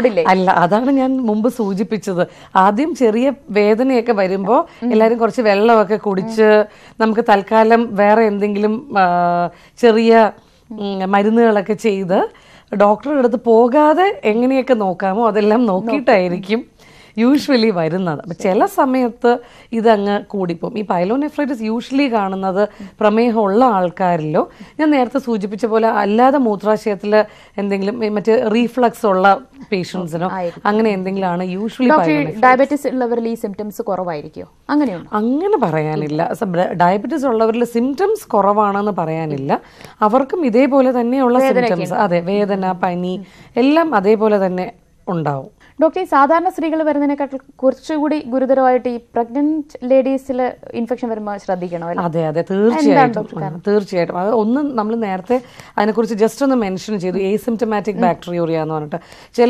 ഈ അല്ല അതാണ് ഞാൻ മുമ്പ് സൂചിപ്പിച്ചത് ആദ്യം ചെറിയ വേദനയൊക്കെ വരുമ്പോ എല്ലാവരും കുറച്ച് വെള്ളമൊക്കെ കുടിച്ച് നമുക്ക് തൽക്കാലം വേറെ എന്തെങ്കിലും ചെറിയ മരുന്നുകളൊക്കെ ചെയ്ത് ഡോക്ടറുടെ അടുത്ത് പോകാതെ എങ്ങനെയൊക്കെ നോക്കാമോ അതെല്ലാം നോക്കിയിട്ടായിരിക്കും യൂഷ്വലി വരുന്നത് അപ്പം ചില സമയത്ത് ഇതങ്ങ് കൂടിപ്പോകും ഈ പൈലോനെഫ്രൈറ്റിസ് യൂഷ്വലി കാണുന്നത് പ്രമേഹമുള്ള ആൾക്കാരിലോ ഞാൻ നേരത്തെ സൂചിപ്പിച്ച പോലെ അല്ലാതെ മൂത്രാശയത്തിൽ എന്തെങ്കിലും മറ്റ് റീഫ്ലക്സ് ഉള്ള പേഷ്യൻസിനോ അങ്ങനെ എന്തെങ്കിലും ആണ് യൂഷ്വലി ഡയബറ്റിസ് ഉള്ളവരിൽ ഈ സിംറ്റംസ് കുറവായിരിക്കും അങ്ങനെയാണ് അങ്ങനെ പറയാനില്ല ഡയബറ്റിസ് ഉള്ളവരിൽ സിംറ്റംസ് കുറവാണെന്ന് പറയാനില്ല അവർക്കും ഇതേപോലെ തന്നെയുള്ള സിംറ്റംസ് അതെ വേദന പനി എല്ലാം അതേപോലെ തന്നെ ഉണ്ടാവും ഡോക്ടർ ഈ സാധാരണ സ്ത്രീകൾ വരുന്നതിനേക്കാൾ കുറച്ചുകൂടി ഗുരുതരമായിട്ട് ഈ പ്രഗ്നന്റ് ലേഡീസിൽ ഇൻഫെക്ഷൻ വരുമ്പോൾ ശ്രദ്ധിക്കണം അതെ അതെ തീർച്ചയായിട്ടും തീർച്ചയായിട്ടും അത് ഒന്ന് നമ്മൾ നേരത്തെ അതിനെക്കുറിച്ച് ജസ്റ്റ് ഒന്ന് മെൻഷൻ ചെയ്തു സിംറ്റമാറ്റിക് ബാക്ടീരിയ എന്ന് പറഞ്ഞിട്ട് ചില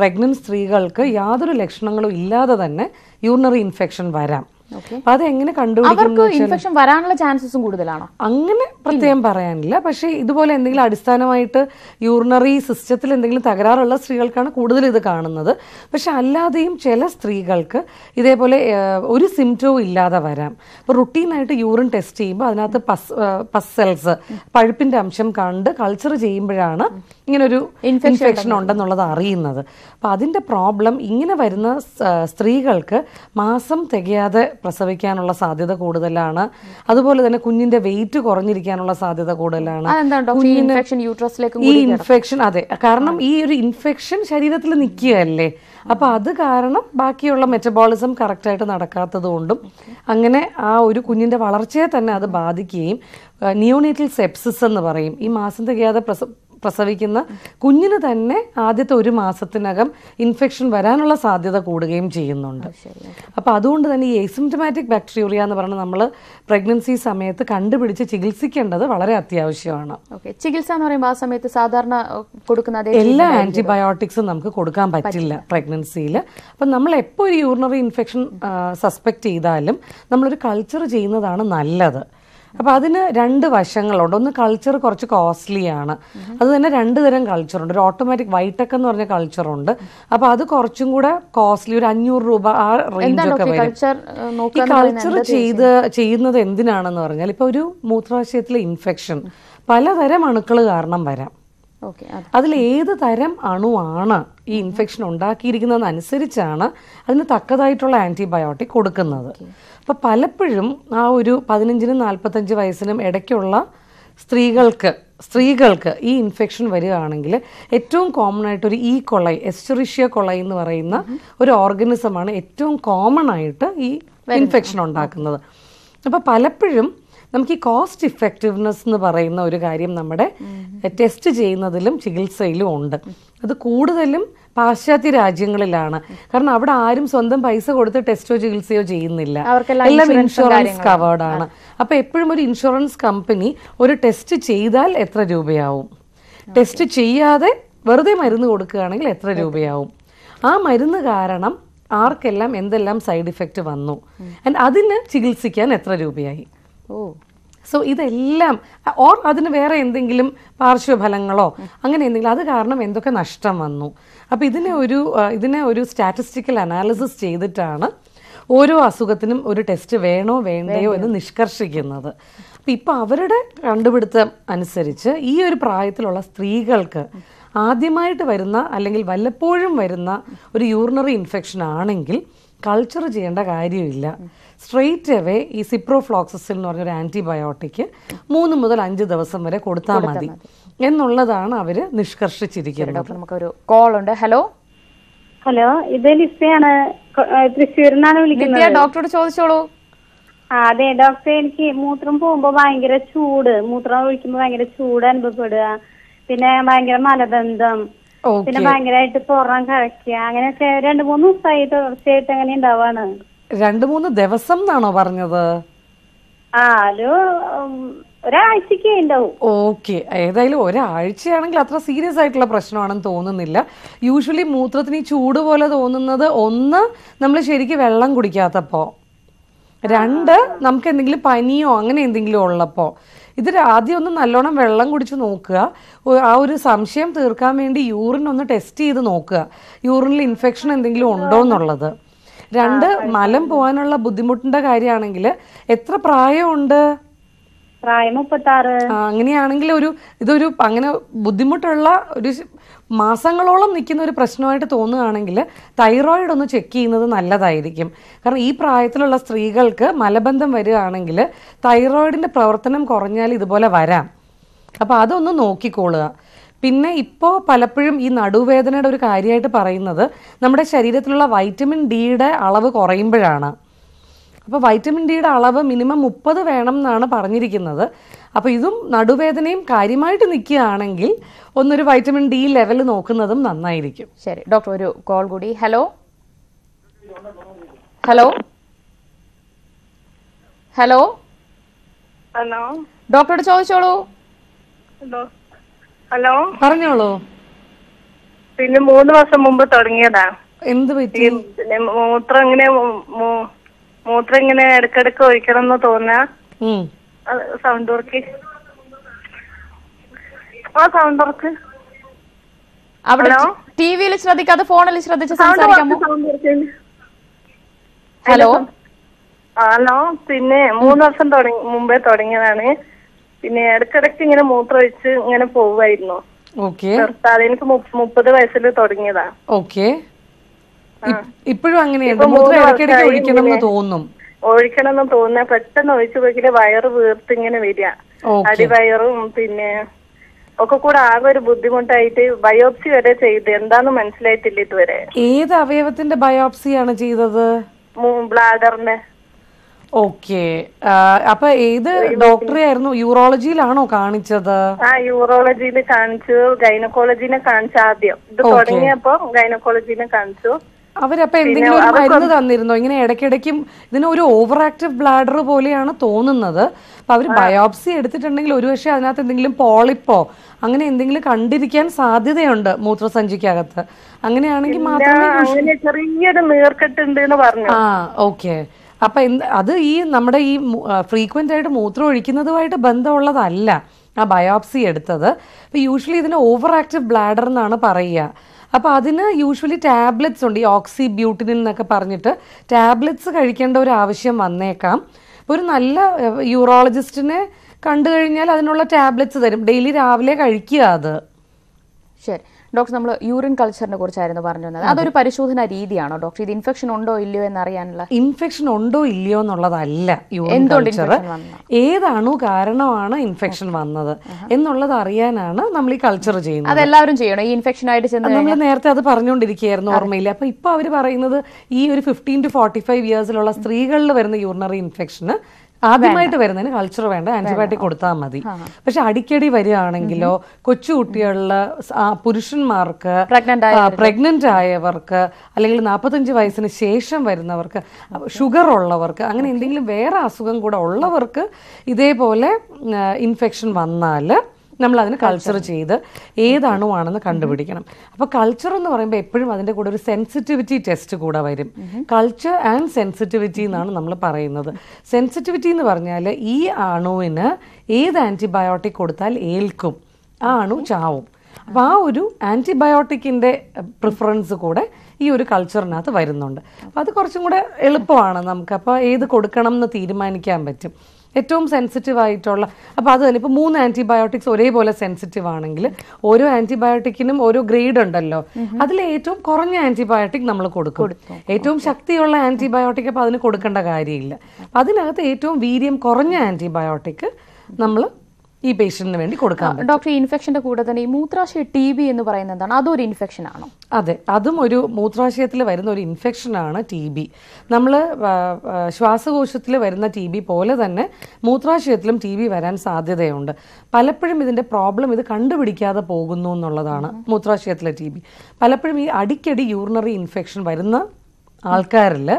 പ്രഗ്നന്റ് സ്ത്രീകൾക്ക് യാതൊരു ലക്ഷണങ്ങളും ഇല്ലാതെ തന്നെ യൂറിനറി ഇൻഫെക്ഷൻ വരാം അപ്പൊ അത് എങ്ങനെ അവർക്ക് ഇൻഫെക്ഷൻ വരാനുള്ള ചാൻസസും കൂടുതലാണോ അങ്ങനെ പ്രത്യേകം പറയാനില്ല പക്ഷേ ഇതുപോലെ എന്തെങ്കിലും അടിസ്ഥാനമായിട്ട് യൂറിനറി സിസ്റ്റത്തിൽ എന്തെങ്കിലും തകരാറുള്ള സ്ത്രീകൾക്കാണ് കൂടുതൽ ഇത് കാണുന്നത് പക്ഷെ അല്ലാതെയും ചില സ്ത്രീകൾക്ക് ഇതേപോലെ ഒരു സിംറ്റവും ഇല്ലാതെ വരാം ഇപ്പൊ റുട്ടീനായിട്ട് യൂറിൻ ടെസ്റ്റ് ചെയ്യുമ്പോൾ അതിനകത്ത് പസ് പസൽസ് പഴുപ്പിന്റെ അംശം കണ്ട് കൾച്ചർ ചെയ്യുമ്പോഴാണ് ഇങ്ങനൊരു ഇൻഫെക്ഷൻ ഉണ്ടെന്നുള്ളത് അറിയുന്നത് അപ്പൊ അതിന്റെ പ്രോബ്ലം ഇങ്ങനെ വരുന്ന സ്ത്രീകൾക്ക് മാസം തികയാതെ പ്രസവിക്കാനുള്ള സാധ്യത കൂടുതലാണ് അതുപോലെ തന്നെ കുഞ്ഞിന്റെ വെയിറ്റ് കുറഞ്ഞിരിക്കാനുള്ള സാധ്യത കൂടുതലാണ് ഈ ഇൻഫെക്ഷൻ അതെ കാരണം ഈ ഒരു ഇൻഫെക്ഷൻ ശരീരത്തിൽ നിൽക്കുകയല്ലേ അപ്പൊ അത് കാരണം ബാക്കിയുള്ള മെറ്റബോളിസം കറക്റ്റ് ആയിട്ട് നടക്കാത്തത് കൊണ്ടും അങ്ങനെ ആ ഒരു കുഞ്ഞിന്റെ വളർച്ചയെ തന്നെ അത് ബാധിക്കുകയും ന്യൂനേറ്റൽ സെപ്സിസ് എന്ന് പറയും ഈ മാസം തികയാതെ പ്രസ പ്രസവിക്കുന്ന കുഞ്ഞിന് തന്നെ ആദ്യത്തെ ഒരു മാസത്തിനകം ഇൻഫെക്ഷൻ വരാനുള്ള സാധ്യത കൂടുകയും ചെയ്യുന്നുണ്ട് അപ്പോൾ അതുകൊണ്ട് തന്നെ ഈ എസിംറ്റമാറ്റിക് ബാക്ടീരിയ എന്ന് പറഞ്ഞാൽ നമ്മൾ പ്രഗ്നൻസി സമയത്ത് കണ്ടുപിടിച്ച് ചികിത്സിക്കേണ്ടത് വളരെ അത്യാവശ്യമാണ് ചികിത്സ എന്ന് പറയുമ്പോൾ ആ സമയത്ത് സാധാരണ കൊടുക്കുന്ന എല്ലാ ആന്റിബയോട്ടിക്സും നമുക്ക് കൊടുക്കാൻ പറ്റില്ല പ്രഗ്നൻസിയിൽ അപ്പം നമ്മൾ എപ്പോൾ ഒരു യൂറിനറി ഇൻഫെക്ഷൻ സസ്പെക്ട് ചെയ്താലും നമ്മളൊരു കൾച്ചർ ചെയ്യുന്നതാണ് നല്ലത് അപ്പോൾ അതിന് രണ്ട് വശങ്ങളുണ്ട് ഒന്ന് കൾച്ചർ കുറച്ച് കോസ്റ്റ്ലിയാണ് അത് തന്നെ രണ്ട് തരം കൾച്ചറുണ്ട് ഒരു ഓട്ടോമാറ്റിക് വൈറ്റക് എന്ന് പറഞ്ഞ കൾച്ചറുണ്ട് അപ്പോൾ അത് കുറച്ചും കൂടെ കോസ്റ്റ്ലി ഒരു അഞ്ഞൂറ് രൂപ ആ റേഞ്ച് ഒക്കെ വരും ഈ കൾച്ചർ ചെയ്ത് ചെയ്യുന്നത് എന്തിനാണെന്ന് പറഞ്ഞാൽ ഇപ്പൊ ഒരു മൂത്രാശയത്തിലെ ഇൻഫെക്ഷൻ പലതരം അണുക്കൾ കാരണം വരാം അതിൽ ഏത് തരം അണുവാണ് ഈ ഇൻഫെക്ഷൻ ഉണ്ടാക്കിയിരിക്കുന്നതെന്നനുസരിച്ചാണ് അതിന് തക്കതായിട്ടുള്ള ആന്റിബയോട്ടിക് കൊടുക്കുന്നത് അപ്പോൾ പലപ്പോഴും ആ ഒരു പതിനഞ്ചിനും നാൽപ്പത്തഞ്ച് വയസ്സിനും ഇടയ്ക്കുള്ള സ്ത്രീകൾക്ക് സ്ത്രീകൾക്ക് ഈ ഇൻഫെക്ഷൻ വരികയാണെങ്കിൽ ഏറ്റവും കോമൺ ആയിട്ട് ഒരു ഈ കൊളൈ എസ്റ്റുറിഷ്യ കൊളൈ എന്ന് പറയുന്ന ഒരു ഓർഗനിസമാണ് ഏറ്റവും കോമൺ ആയിട്ട് ഈ ഇൻഫെക്ഷൻ ഉണ്ടാക്കുന്നത് അപ്പോൾ പലപ്പോഴും നമുക്ക് ഈ കോസ്റ്റ് ഇഫക്റ്റീവ്നെസ് എന്ന് പറയുന്ന ഒരു കാര്യം നമ്മുടെ ടെസ്റ്റ് ചെയ്യുന്നതിലും ചികിത്സയിലും ഉണ്ട് അത് കൂടുതലും പാശ്ചാത്യ രാജ്യങ്ങളിലാണ് കാരണം അവിടെ ആരും സ്വന്തം പൈസ കൊടുത്ത് ടെസ്റ്റോ ചികിത്സയോ ചെയ്യുന്നില്ല എല്ലാം ഇൻഷുറൻസ് കവേർഡ് ആണ് അപ്പൊ എപ്പോഴും ഒരു ഇൻഷുറൻസ് കമ്പനി ഒരു ടെസ്റ്റ് ചെയ്താൽ എത്ര രൂപയാവും ടെസ്റ്റ് ചെയ്യാതെ വെറുതെ മരുന്ന് കൊടുക്കുകയാണെങ്കിൽ എത്ര രൂപയാവും ആ മരുന്ന് കാരണം ആർക്കെല്ലാം എന്തെല്ലാം സൈഡ് ഇഫക്റ്റ് വന്നു ആൻഡ് അതിന് ചികിത്സിക്കാൻ എത്ര രൂപയായി ഓ സോ ഇതെല്ലാം ഓർ അതിന് വേറെ എന്തെങ്കിലും പാർശ്വഫലങ്ങളോ അങ്ങനെ എന്തെങ്കിലും അത് കാരണം എന്തൊക്കെ നഷ്ടം വന്നു അപ്പോൾ ഇതിനെ ഒരു ഇതിനെ ഒരു സ്റ്റാറ്റിസ്റ്റിക്കൽ അനാലിസിസ് ചെയ്തിട്ടാണ് ഓരോ അസുഖത്തിനും ഒരു ടെസ്റ്റ് വേണോ വേണ്ടയോ എന്ന് നിഷ്കർഷിക്കുന്നത് അപ്പം ഇപ്പം അവരുടെ കണ്ടുപിടുത്തം അനുസരിച്ച് ഈ ഒരു പ്രായത്തിലുള്ള സ്ത്രീകൾക്ക് ആദ്യമായിട്ട് വരുന്ന അല്ലെങ്കിൽ വല്ലപ്പോഴും വരുന്ന ഒരു യൂറിനറി ഇൻഫെക്ഷൻ ആണെങ്കിൽ കൾച്ചർ ചെയ്യേണ്ട കാര്യമില്ല സ്ട്രെയിറ്റ് അവേ ഈ സിപ്രോഫ്ലോക്സിൽ എന്ന് പറഞ്ഞൊരു ആൻറ്റിബയോട്ടിക് മൂന്ന് മുതൽ അഞ്ച് ദിവസം വരെ കൊടുത്താൽ മതി എന്നുള്ളതാണ് അവർ നിഷ്കർഷിച്ചിരിക്കുന്നത് നമുക്കൊരു കോൾ ഉണ്ട് ഹലോ ഹലോ ഇത് ലിസയാണ് തൃശ്ശൂരിൽ നിന്നാണ് വിളിക്കുന്നത് ഡോക്ടറോട് ചോദിച്ചോളൂ അതെ ഡോക്ടർ എനിക്ക് മൂത്രം പോകുമ്പോ ഭയങ്കര ചൂട് മൂത്രം ഒഴിക്കുമ്പോ ഭയങ്കര ചൂട് അനുഭവപ്പെടുക പിന്നെ ഭയങ്കര മലബന്ധം പിന്നെ ഭയങ്കരമായിട്ട് പുറം കഴിക്കുക അങ്ങനെയൊക്കെ രണ്ടു മൂന്ന് ദിവസമായി തുടർച്ചയായിട്ട് അങ്ങനെ ഉണ്ടാവാണ് രണ്ട് മൂന്ന് ദിവസം എന്നാണോ പറഞ്ഞത് ഓക്കെ ഏതായാലും ഒരാഴ്ചയാണെങ്കിൽ അത്ര സീരിയസ് ആയിട്ടുള്ള പ്രശ്നമാണെന്ന് തോന്നുന്നില്ല യൂഷ്വലി മൂത്രത്തിന് ഈ ചൂട് പോലെ തോന്നുന്നത് ഒന്ന് നമ്മൾ ശരിക്കും വെള്ളം കുടിക്കാത്തപ്പോ രണ്ട് നമുക്ക് എന്തെങ്കിലും പനിയോ അങ്ങനെ എന്തെങ്കിലും ഉള്ളപ്പോൾ ഇത് ആദ്യം ഒന്ന് നല്ലോണം വെള്ളം കുടിച്ച് നോക്കുക ആ ഒരു സംശയം തീർക്കാൻ വേണ്ടി യൂറിൻ ഒന്ന് ടെസ്റ്റ് ചെയ്ത് നോക്കുക യൂറിനിൽ ഇൻഫെക്ഷൻ എന്തെങ്കിലും ഉണ്ടോ എന്നുള്ളത് രണ്ട് മലം പോവാനുള്ള ബുദ്ധിമുട്ടിന്റെ കാര്യമാണെങ്കിൽ എത്ര പ്രായമുണ്ട് പ്രായം അങ്ങനെയാണെങ്കിൽ ഒരു ഇതൊരു അങ്ങനെ ബുദ്ധിമുട്ടുള്ള ഒരു മാസങ്ങളോളം നിൽക്കുന്ന ഒരു പ്രശ്നമായിട്ട് തോന്നുകയാണെങ്കിൽ തൈറോയിഡ് ഒന്ന് ചെക്ക് ചെയ്യുന്നത് നല്ലതായിരിക്കും കാരണം ഈ പ്രായത്തിലുള്ള സ്ത്രീകൾക്ക് മലബന്ധം വരികയാണെങ്കിൽ തൈറോയിഡിന്റെ പ്രവർത്തനം കുറഞ്ഞാൽ ഇതുപോലെ വരാം അപ്പോൾ അതൊന്ന് നോക്കിക്കോളുക പിന്നെ ഇപ്പോൾ പലപ്പോഴും ഈ നടുവേദനയുടെ ഒരു കാര്യമായിട്ട് പറയുന്നത് നമ്മുടെ ശരീരത്തിലുള്ള വൈറ്റമിൻ ഡിയുടെ അളവ് കുറയുമ്പോഴാണ് അപ്പോൾ വൈറ്റമിൻ ഡിയുടെ അളവ് മിനിമം മുപ്പത് വേണം എന്നാണ് പറഞ്ഞിരിക്കുന്നത് അപ്പോൾ ഇതും നടുവേദനയും കാര്യമായിട്ട് നിൽക്കുകയാണെങ്കിൽ ഒന്നൊരു വൈറ്റമിൻ ഡി ലെവൽ നോക്കുന്നതും നന്നായിരിക്കും ശരി ഡോക്ടർ ഒരു കോൾ കൂടി ഹലോ ഹലോ ഹലോ ഹലോ ഡോക്ടറോട് ചോദിച്ചോളൂ ഹലോ പറഞ്ഞോളൂ പിന്നെ മൂന്ന് മാസം മുമ്പ് തുടങ്ങിയതാ എന്ത് പറ്റി പിന്നെ മൂത്രം ഇങ്ങനെ മൂത്രം ഇങ്ങനെ ഇടക്കിടക്ക് ഒഴിക്കണം എന്ന് തോന്നാ സൗണ്ട് വർക്ക് ആ സൗണ്ട് വർക്ക് അവിടെ ടി വിയിൽ ശ്രദ്ധിക്കാതെ ഫോണിൽ ശ്രദ്ധിച്ച് സംസാരിക്കാമോ ഹലോ ഹലോ പിന്നെ മൂന്ന് വർഷം തുടങ്ങി മുമ്പേ തുടങ്ങിയതാണ് പിന്നെ ഇടക്കിടക്ക് ഇങ്ങനെ മൂത്രമൊഴിച്ച് ഇങ്ങനെ പോവായിരുന്നു ഓക്കെ നിർത്താതെ എനിക്ക് മുപ്പത് വയസ്സിൽ തുടങ്ങിയതാ ഓക്കെ ഇപ്പോഴും അങ്ങനെയാണ് മൂത്രം ഒഴിക്കണം എന്ന് തോന്നും ഒഴിക്കണം എന്ന് തോന്നുന്ന പെട്ടെന്ന് ഒഴിച്ചു പോയിക്കില്ല വയറ് വീർത്ത് ഇങ്ങനെ വരിക അടിവയറും പിന്നെ ഒക്കെ കൂടെ ആകെ ഒരു ബുദ്ധിമുട്ടായിട്ട് ബയോപ്സി വരെ ചെയ്ത് എന്താന്ന് മനസ്സിലായിട്ടില്ല ഇതുവരെ ഏത് അവയവത്തിന്റെ ബയോപ്സിയാണ് ചെയ്തത് ബ്ലാഡറിന്റെ ഓക്കെ അപ്പൊ ഏത് ഡോക്ടറെ ആയിരുന്നു യൂറോളജിയിലാണോ കാണിച്ചത് ആ യൂറോളജിയിൽ കാണിച്ചു ഗൈനക്കോളജിനെ കാണിച്ചു ആദ്യം ഇത് തുടങ്ങിയപ്പോ ഗൈനക്കോളജിനെ കാണിച്ചു അവരപ്പൊ എന്തെങ്കിലും ഒരു മരുന്ന് തന്നിരുന്നോ ഇങ്ങനെ ഇടയ്ക്കിടയ്ക്കും ഇതിന് ഒരു ഓവർ ആക്റ്റീവ് ബ്ലാഡർ പോലെയാണ് തോന്നുന്നത് അപ്പൊ അവർ ബയോപ്സി എടുത്തിട്ടുണ്ടെങ്കിൽ ഒരുപക്ഷെ അതിനകത്ത് എന്തെങ്കിലും പോളിപ്പോ അങ്ങനെ എന്തെങ്കിലും കണ്ടിരിക്കാൻ സാധ്യതയുണ്ട് മൂത്രസഞ്ചിക്കകത്ത് അങ്ങനെയാണെങ്കിൽ മാത്രമേ ചെറിയൊരു നീർക്കെട്ടുണ്ട് ആ ഓക്കെ അപ്പം എന്ത് അത് ഈ നമ്മുടെ ഈ ഫ്രീക്വൻ്റ് ആയിട്ട് മൂത്രം ഒഴിക്കുന്നതുമായിട്ട് ബന്ധമുള്ളതല്ല ആ ബയോപ്സി എടുത്തത് അപ്പോൾ യൂഷ്വലി ഇതിന് ഓവർ ആക്റ്റീവ് ബ്ലാഡർ എന്നാണ് പറയുക അപ്പോൾ അതിന് യൂഷ്വലി ടാബ്ലറ്റ്സ് ഉണ്ട് ഈ ഓക്സി ബ്യൂട്ടിനിൽ എന്നൊക്കെ പറഞ്ഞിട്ട് ടാബ്ലറ്റ്സ് കഴിക്കേണ്ട ഒരു ആവശ്യം വന്നേക്കാം ഒരു നല്ല യൂറോളജിസ്റ്റിനെ കണ്ടു കഴിഞ്ഞാൽ അതിനുള്ള ടാബ്ലറ്റ്സ് തരും ഡെയിലി രാവിലെ കഴിക്കുക അത് ശരി ഡോക്ടർ നമ്മൾ യൂറിൻ കൾച്ചറിനെ കുറിച്ചായിരുന്നു പറഞ്ഞു വന്നത് അതൊരു പരിശോധന രീതിയാണോ ഡോക്ടർ ഇത് ഇൻഫെക്ഷൻ ഉണ്ടോ ഇല്ലയോ എന്ന് അറിയാനുള്ള ഇൻഫെക്ഷൻ ഉണ്ടോ ഇല്ലയോ എന്നുള്ളതല്ല യൂറിൻ കൾച്ചർ ഏതാണു കാരണമാണ് ഇൻഫെക്ഷൻ വന്നത് എന്നുള്ളത് അറിയാനാണ് നമ്മൾ ഈ കൾച്ചർ ചെയ്യുന്നത് അതെല്ലാവരും ചെയ്യണം ഈ ഇൻഫെക്ഷൻ ആയിട്ട് ചെന്ന് നമ്മൾ നേരത്തെ അത് പറഞ്ഞുകൊണ്ടിരിക്കുകയായിരുന്നു ഓർമ്മയില്ല അപ്പൊ ഇപ്പൊ അവർ പറയുന്നത് ഈ ഒരു ഫിഫ്റ്റീൻ ടു ഫോർട്ടി ഫൈവ് ഇയേഴ്സിലുള്ള സ്ത്രീകളിൽ വരുന്ന യൂറിനറി ഇൻഫെക്ഷന് ആദ്യമായിട്ട് വരുന്നതിന് കൾച്ചർ വേണ്ട ആന്റിബയോട്ടിക് കൊടുത്താൽ മതി പക്ഷെ അടിക്കടി വരികയാണെങ്കിലോ കൊച്ചുകുട്ടികളില് പുരുഷന്മാർക്ക് പ്രഗ്നന്റ് ആയവർക്ക് അല്ലെങ്കിൽ നാൽപ്പത്തഞ്ച് വയസ്സിന് ശേഷം വരുന്നവർക്ക് ഷുഗർ ഉള്ളവർക്ക് അങ്ങനെ എന്തെങ്കിലും വേറെ അസുഖം കൂടെ ഉള്ളവർക്ക് ഇതേപോലെ ഇൻഫെക്ഷൻ വന്നാൽ നമ്മൾ അതിന് കൾച്ചർ ചെയ്ത് ഏതാണോ ആണെന്ന് കണ്ടുപിടിക്കണം അപ്പോൾ കൾച്ചർ എന്ന് പറയുമ്പോൾ എപ്പോഴും അതിന്റെ കൂടെ ഒരു സെൻസിറ്റിവിറ്റി ടെസ്റ്റ് കൂടെ വരും കൾച്ചർ ആൻഡ് സെൻസിറ്റിവിറ്റി എന്നാണ് നമ്മൾ പറയുന്നത് സെൻസിറ്റിവിറ്റി എന്ന് പറഞ്ഞാൽ ഈ അണുവിന് ഏത് ആന്റിബയോട്ടിക് കൊടുത്താൽ ഏൽക്കും ആ അണു ചാവും അപ്പം ആ ഒരു ആൻറ്റിബയോട്ടിക്കിൻ്റെ പ്രിഫറൻസ് കൂടെ ഈ ഒരു കൾച്ചറിനകത്ത് വരുന്നുണ്ട് അപ്പം അത് കുറച്ചും കൂടെ എളുപ്പമാണ് നമുക്ക് അപ്പോൾ ഏത് കൊടുക്കണം എന്ന് തീരുമാനിക്കാൻ പറ്റും ഏറ്റവും സെൻസിറ്റീവ് ആയിട്ടുള്ള അപ്പോൾ അത് തന്നെ ഇപ്പോൾ മൂന്ന് ആൻറ്റിബയോട്ടിക്സ് ഒരേപോലെ സെൻസിറ്റീവ് ആണെങ്കിൽ ഓരോ ആൻറ്റിബയോട്ടിക്കിനും ഓരോ ഗ്രേഡ് ഉണ്ടല്ലോ അതിൽ ഏറ്റവും കുറഞ്ഞ ആൻറ്റിബയോട്ടിക് നമ്മൾ കൊടുക്കും ഏറ്റവും ശക്തിയുള്ള ആൻറ്റിബയോട്ടിക് അപ്പോൾ അതിന് കൊടുക്കേണ്ട കാര്യമില്ല അതിനകത്ത് ഏറ്റവും വീര്യം കുറഞ്ഞ ആൻറ്റിബയോട്ടിക് നമ്മൾ ഈ പേഷ്യന്റിന് വേണ്ടി കൊടുക്കാൻ ഡോക്ടർ ഇൻഫെക്ഷന്റെ കൂടെ തന്നെ ഈ മൂത്രാശയ ടി ബി എന്ന് പറയുന്നത് എന്താണ് അതൊരു ഇൻഫെക്ഷൻ ആണോ അതെ അതും ഒരു മൂത്രാശയത്തിൽ വരുന്ന ഒരു ഇൻഫെക്ഷനാണ് ടി ബി നമ്മൾ ശ്വാസകോശത്തിൽ വരുന്ന ടി ബി പോലെ തന്നെ മൂത്രാശയത്തിലും ടി ബി വരാൻ സാധ്യതയുണ്ട് പലപ്പോഴും ഇതിന്റെ പ്രോബ്ലം ഇത് കണ്ടുപിടിക്കാതെ പോകുന്നു എന്നുള്ളതാണ് മൂത്രാശയത്തിലെ ടി ബി പലപ്പോഴും ഈ അടിക്കടി യൂറിനറി ഇൻഫെക്ഷൻ വരുന്ന ആൾക്കാരിൽ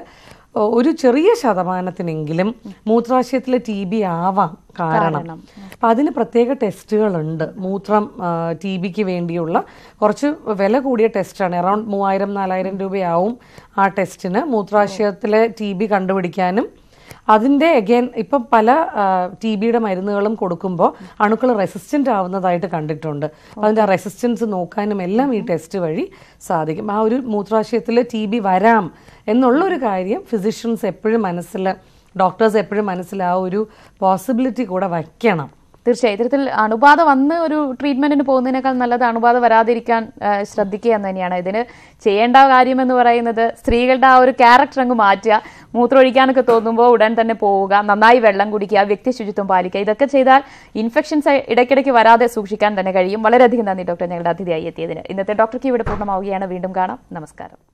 ഒരു ചെറിയ ശതമാനത്തിനെങ്കിലും മൂത്രാശയത്തിലെ ടി ബി ആവാം കാരണം അപ്പം അതിന് പ്രത്യേക ടെസ്റ്റുകളുണ്ട് മൂത്രം ടി ബിക്ക് വേണ്ടിയുള്ള കുറച്ച് വില കൂടിയ ടെസ്റ്റാണ് അറൗണ്ട് മൂവായിരം നാലായിരം രൂപയാവും ആ ടെസ്റ്റിന് മൂത്രാശയത്തിലെ ടി ബി കണ്ടുപിടിക്കാനും അതിൻ്റെ അഗെയിൻ ഇപ്പം പല ടി ബിയുടെ മരുന്നുകളും കൊടുക്കുമ്പോൾ അണുക്കൾ റെസിസ്റ്റൻ്റ് ആവുന്നതായിട്ട് കണ്ടിട്ടുണ്ട് അതിൻ്റെ റെസിസ്റ്റൻസ് നോക്കാനും എല്ലാം ഈ ടെസ്റ്റ് വഴി സാധിക്കും ആ ഒരു മൂത്രാശയത്തിൽ ടി ബി വരാം എന്നുള്ളൊരു കാര്യം ഫിസിഷ്യൻസ് എപ്പോഴും മനസ്സിൽ ഡോക്ടേഴ്സ് എപ്പോഴും മനസ്സിൽ ആ ഒരു പോസിബിലിറ്റി കൂടെ വയ്ക്കണം തീർച്ചയായും ഇത്തരത്തിൽ അണുബാധ വന്ന് ഒരു ട്രീറ്റ്മെന്റിന് പോകുന്നതിനേക്കാൾ നല്ലത് അണുബാധ വരാതിരിക്കാൻ ശ്രദ്ധിക്കുക എന്ന് തന്നെയാണ് ഇതിന് ചെയ്യേണ്ട കാര്യം എന്ന് പറയുന്നത് സ്ത്രീകളുടെ ആ ഒരു ക്യാരക്ടർ അങ്ങ് മാറ്റുക മൂത്രമൊഴിക്കാനൊക്കെ തോന്നുമ്പോൾ ഉടൻ തന്നെ പോവുക നന്നായി വെള്ളം കുടിക്കുക വ്യക്തി ശുചിത്വം പാലിക്കുക ഇതൊക്കെ ചെയ്താൽ ഇൻഫെക്ഷൻസ് ഇടയ്ക്കിടയ്ക്ക് വരാതെ സൂക്ഷിക്കാൻ തന്നെ കഴിയും വളരെയധികം നന്ദി ഡോക്ടർ ഞങ്ങളുടെ അതിഥിയായി എത്തിയതിന് ഇന്നത്തെ ഡോക്ടർക്ക് ഇവിടെ പൂർണ്ണമാവുകയാണ് വീണ്ടും കാണാം നമസ്കാരം